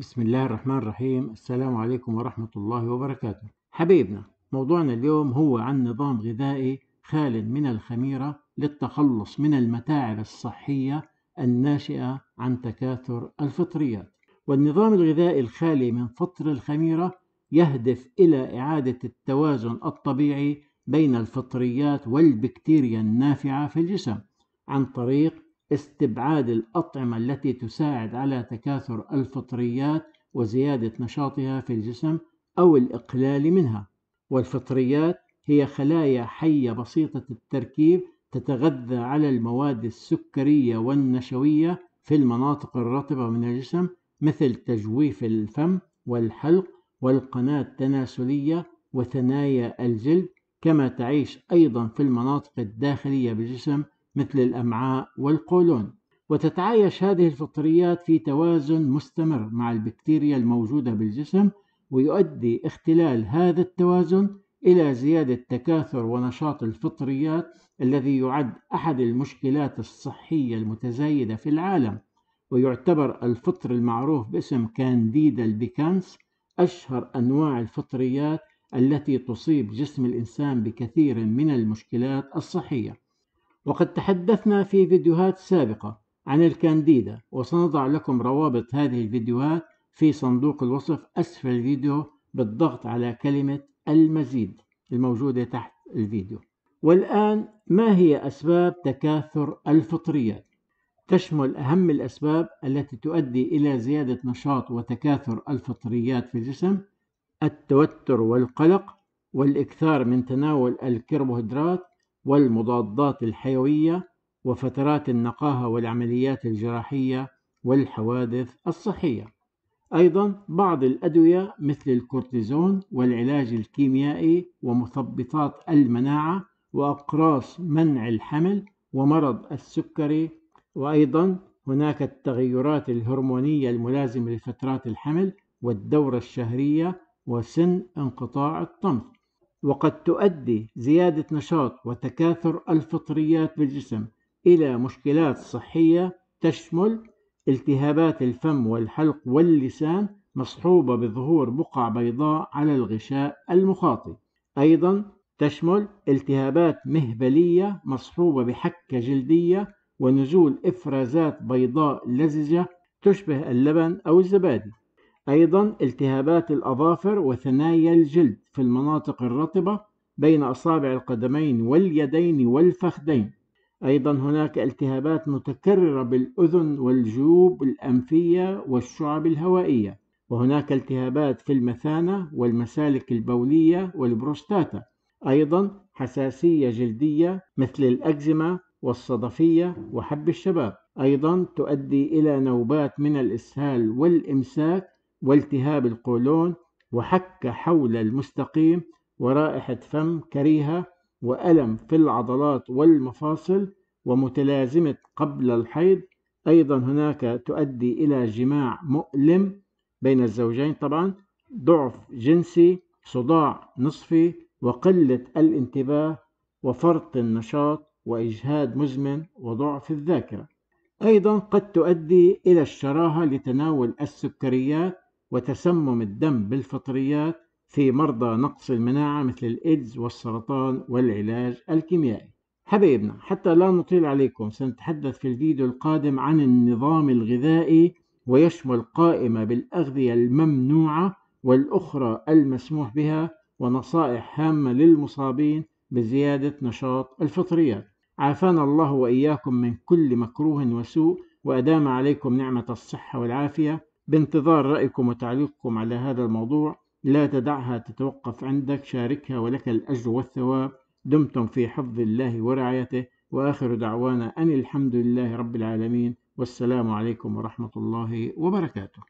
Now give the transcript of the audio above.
بسم الله الرحمن الرحيم السلام عليكم ورحمة الله وبركاته حبيبنا موضوعنا اليوم هو عن نظام غذائي خال من الخميرة للتخلص من المتاعب الصحية الناشئة عن تكاثر الفطريات والنظام الغذائي الخالي من فطر الخميرة يهدف إلى إعادة التوازن الطبيعي بين الفطريات والبكتيريا النافعة في الجسم عن طريق استبعاد الأطعمة التي تساعد على تكاثر الفطريات وزيادة نشاطها في الجسم أو الإقلال منها، والفطريات هي خلايا حية بسيطة التركيب تتغذى على المواد السكرية والنشوية في المناطق الرطبة من الجسم مثل تجويف الفم والحلق والقناة التناسلية وثنايا الجلد، كما تعيش أيضًا في المناطق الداخلية بالجسم مثل الأمعاء والقولون وتتعايش هذه الفطريات في توازن مستمر مع البكتيريا الموجودة بالجسم ويؤدي اختلال هذا التوازن إلى زيادة تكاثر ونشاط الفطريات الذي يعد أحد المشكلات الصحية المتزايدة في العالم ويعتبر الفطر المعروف باسم كانديدا البيكانس أشهر أنواع الفطريات التي تصيب جسم الإنسان بكثير من المشكلات الصحية وقد تحدثنا في فيديوهات سابقة عن الكانديدا وسنضع لكم روابط هذه الفيديوهات في صندوق الوصف أسفل الفيديو بالضغط على كلمة المزيد الموجودة تحت الفيديو والآن ما هي أسباب تكاثر الفطريات؟ تشمل أهم الأسباب التي تؤدي إلى زيادة نشاط وتكاثر الفطريات في الجسم التوتر والقلق والإكثار من تناول الكربوهيدرات والمضادات الحيوية وفترات النقاهة والعمليات الجراحية والحوادث الصحية أيضا بعض الأدوية مثل الكورتيزون والعلاج الكيميائي ومثبطات المناعة وأقراص منع الحمل ومرض السكري وأيضا هناك التغيرات الهرمونية الملازمة لفترات الحمل والدورة الشهرية وسن انقطاع الطمث وقد تؤدي زيادة نشاط وتكاثر الفطريات بالجسم إلى مشكلات صحية تشمل التهابات الفم والحلق واللسان مصحوبة بظهور بقع بيضاء على الغشاء المخاطي أيضا تشمل التهابات مهبلية مصحوبة بحكة جلدية ونزول إفرازات بيضاء لزجة تشبه اللبن أو الزبادي أيضا التهابات الأظافر وثنايا الجلد في المناطق الرطبة بين أصابع القدمين واليدين والفخذين أيضا هناك التهابات متكررة بالأذن والجيوب الأنفية والشعب الهوائية وهناك التهابات في المثانة والمسالك البولية والبروستاتا أيضا حساسية جلدية مثل الأكزيما والصدفية وحب الشباب أيضا تؤدي إلى نوبات من الإسهال والإمساك والتهاب القولون وحكة حول المستقيم ورائحة فم كريهة وألم في العضلات والمفاصل ومتلازمة قبل الحيض أيضا هناك تؤدي إلى جماع مؤلم بين الزوجين طبعا ضعف جنسي صداع نصفي وقلة الانتباه وفرط النشاط وإجهاد مزمن وضعف الذاكرة أيضا قد تؤدي إلى الشراهة لتناول السكريات وتسمم الدم بالفطريات في مرضى نقص المناعة مثل الإيدز والسرطان والعلاج الكيميائي حبيبنا حتى لا نطيل عليكم سنتحدث في الفيديو القادم عن النظام الغذائي ويشمل قائمة بالأغذية الممنوعة والأخرى المسموح بها ونصائح هامة للمصابين بزيادة نشاط الفطريات عافانا الله وإياكم من كل مكروه وسوء وأدام عليكم نعمة الصحة والعافية بانتظار رأيكم وتعليقكم على هذا الموضوع لا تدعها تتوقف عندك شاركها ولك الأجر والثواب دمتم في حفظ الله ورعايته وآخر دعوانا أن الحمد لله رب العالمين والسلام عليكم ورحمة الله وبركاته